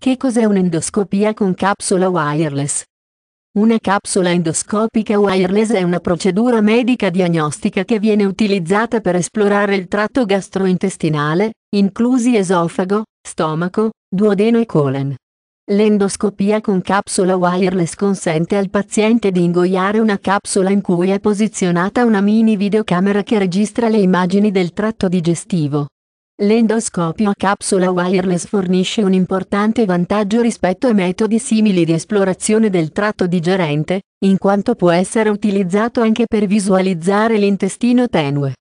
Che cos'è un'endoscopia con capsula wireless? Una capsula endoscopica wireless è una procedura medica diagnostica che viene utilizzata per esplorare il tratto gastrointestinale, inclusi esofago, stomaco, duodeno e colon. L'endoscopia con capsula wireless consente al paziente di ingoiare una capsula in cui è posizionata una mini videocamera che registra le immagini del tratto digestivo. L'endoscopio a capsula wireless fornisce un importante vantaggio rispetto a metodi simili di esplorazione del tratto digerente, in quanto può essere utilizzato anche per visualizzare l'intestino tenue.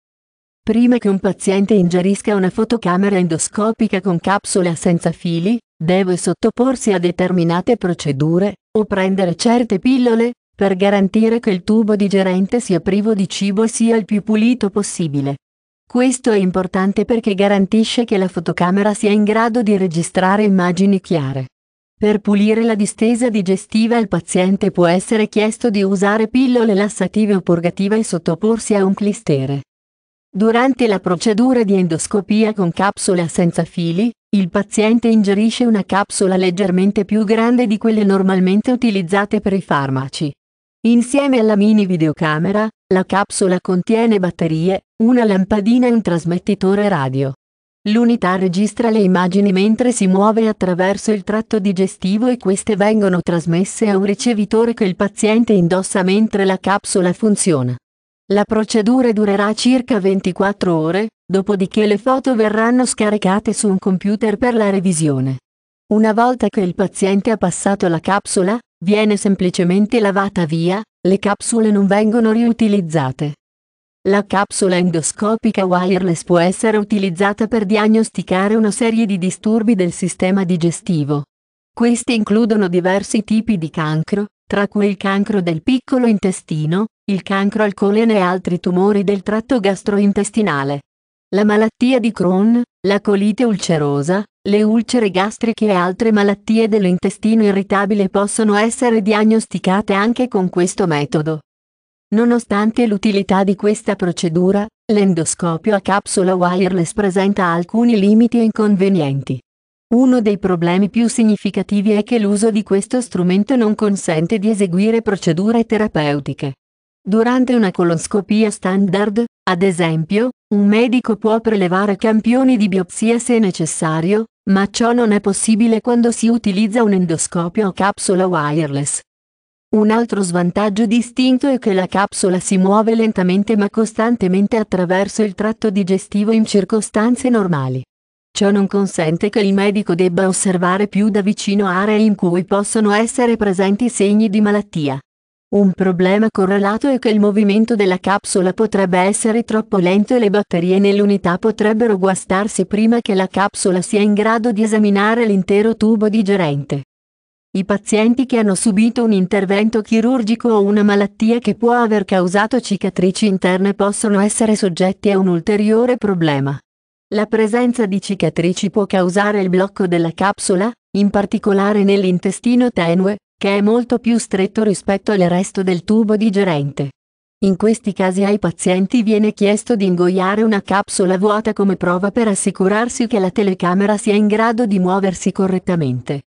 Prima che un paziente ingerisca una fotocamera endoscopica con capsula senza fili, deve sottoporsi a determinate procedure, o prendere certe pillole, per garantire che il tubo digerente sia privo di cibo e sia il più pulito possibile. Questo è importante perché garantisce che la fotocamera sia in grado di registrare immagini chiare. Per pulire la distesa digestiva il paziente può essere chiesto di usare pillole lassative o purgative e sottoporsi a un clistere. Durante la procedura di endoscopia con capsula senza fili, il paziente ingerisce una capsula leggermente più grande di quelle normalmente utilizzate per i farmaci. Insieme alla mini videocamera, la capsula contiene batterie, una lampadina e un trasmettitore radio. L'unità registra le immagini mentre si muove attraverso il tratto digestivo e queste vengono trasmesse a un ricevitore che il paziente indossa mentre la capsula funziona. La procedura durerà circa 24 ore, dopodiché le foto verranno scaricate su un computer per la revisione. Una volta che il paziente ha passato la capsula, viene semplicemente lavata via, le capsule non vengono riutilizzate. La capsula endoscopica wireless può essere utilizzata per diagnosticare una serie di disturbi del sistema digestivo. Questi includono diversi tipi di cancro, tra cui il cancro del piccolo intestino, il cancro al colene e altri tumori del tratto gastrointestinale. La malattia di Crohn, la colite ulcerosa, le ulcere gastriche e altre malattie dell'intestino irritabile possono essere diagnosticate anche con questo metodo. Nonostante l'utilità di questa procedura, l'endoscopio a capsula wireless presenta alcuni limiti e inconvenienti. Uno dei problemi più significativi è che l'uso di questo strumento non consente di eseguire procedure terapeutiche. Durante una colonscopia standard, ad esempio, un medico può prelevare campioni di biopsia se necessario, ma ciò non è possibile quando si utilizza un endoscopio o capsula wireless. Un altro svantaggio distinto è che la capsula si muove lentamente ma costantemente attraverso il tratto digestivo in circostanze normali. Ciò non consente che il medico debba osservare più da vicino aree in cui possono essere presenti segni di malattia. Un problema correlato è che il movimento della capsula potrebbe essere troppo lento e le batterie nell'unità potrebbero guastarsi prima che la capsula sia in grado di esaminare l'intero tubo digerente. I pazienti che hanno subito un intervento chirurgico o una malattia che può aver causato cicatrici interne possono essere soggetti a un ulteriore problema. La presenza di cicatrici può causare il blocco della capsula, in particolare nell'intestino tenue, che è molto più stretto rispetto al resto del tubo digerente. In questi casi ai pazienti viene chiesto di ingoiare una capsula vuota come prova per assicurarsi che la telecamera sia in grado di muoversi correttamente.